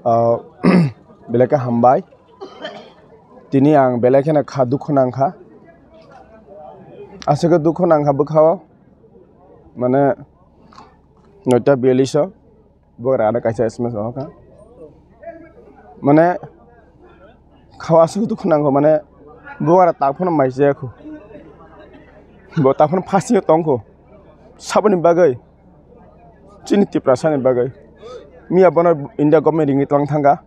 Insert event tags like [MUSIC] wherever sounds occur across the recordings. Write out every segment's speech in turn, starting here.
[CLEARS THROAT] বেলেগে হাম্বাই তিনি আং বেলেগে খা দুখ নাংখা আসে দুখ নাংখাবো খাও মানে নয়টা বিয়াল্লিশ বড় কাইছে এস এম মানে খাওয়া আসে দুখ নাঙ্ক মানে বড় তাকফোন মাইজে এখন বাকফোন ফাঁসিও তংখো সাবনি বাকে চিনি টিপ্রাসানি বাকে mi abono India government ringi tlang thanga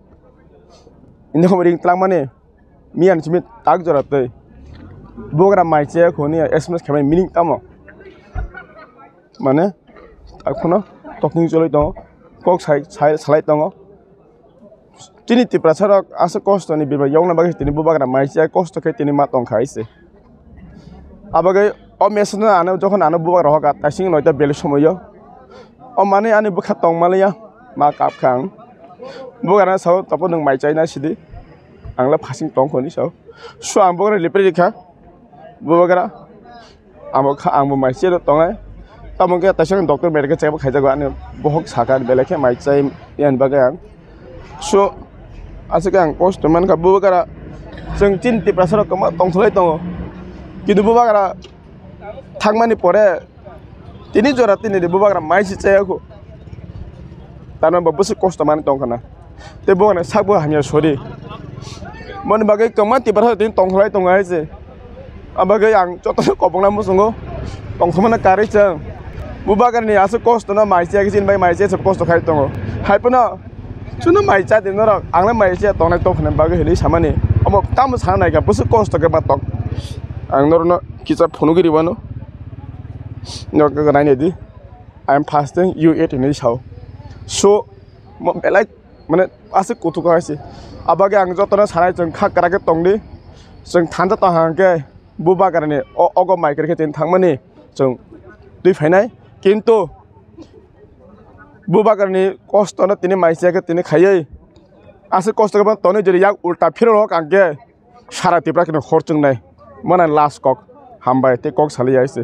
India government ringi tlang mane mi an chimi tak jora te bogra mai che khoni SMS khame meaning tamo mane akhono tokning choloi tongo kok sai sai salai tongo tini tipra chara asa kosto ni biba yong na bagi tini bogra mai che kosto ke tini ma tong khaise abage অ message আনো যখন আনো বোবা রহকা তাই সিং নয়টা বেলের সময়ও অ মানে আনি বোখা টং মালিয়া ma kap khang bu gana sau tapo nung mai chai na sidi ang la phasing tong khoni sau swang bu gana lepri kha bu gana amo kha ang bu mai chai tong ai তামকে তাইসং doctor medical checkup খাই যাবো আনে বহক সাকা বেলেখে মাই চাই ইয়ান বাগে আং so আজকে আং পোস্ট মান খাবো বাগারা जों तिन टिप्रासर कमा दंथलाय दङ किन्तु बुबाग्रा थांमानि परे तिनि जरा तिनि बुबाग्रा माइसि चायाखौ दाना बबोसो खस्थ' माने दंखाना ते बुङानो साकबो हामिया सरि मन बागै कमा तिबार दिन दंखलाय दङा जे आबागै आं जत कबंना मोसंगो दंखमाना कारै जों बुबागारनि आसो खस्थ' ना माइसिया गिसिन बाय माइसिया सब खस्थ' खाय दङ हायपना चुनो माइसिया दिन र आंना माइसिया दंनाय दंखना बागै हेलि सामानि अब काम सानायगा बोसो खस्थ' गे बातक आं नरनो किचा फनु गिरिबानो नरगा नायनो दि आइ एम फास्टिं यु एट इन साउ সো like, মানে আসে কতকা হয়েছে আবাগে আং যত সারাই চং খা কারাকে টংদি চং থানজা বুবা কারণে অগ মাইকের খেতে থাকমানি চং ফাইনাই কিন্তু বুবা কারণে কষ্ট তিনি মাইসিয়াকে তিনি খাই আসে কষ্ট করবেন তনে যদি ইয়াক উল্টা ফির হোক আগে সারা তিপরা কিন্তু হরচুং নাই মানে লাস কক হামবাই তে কক সালিয়ে আইছে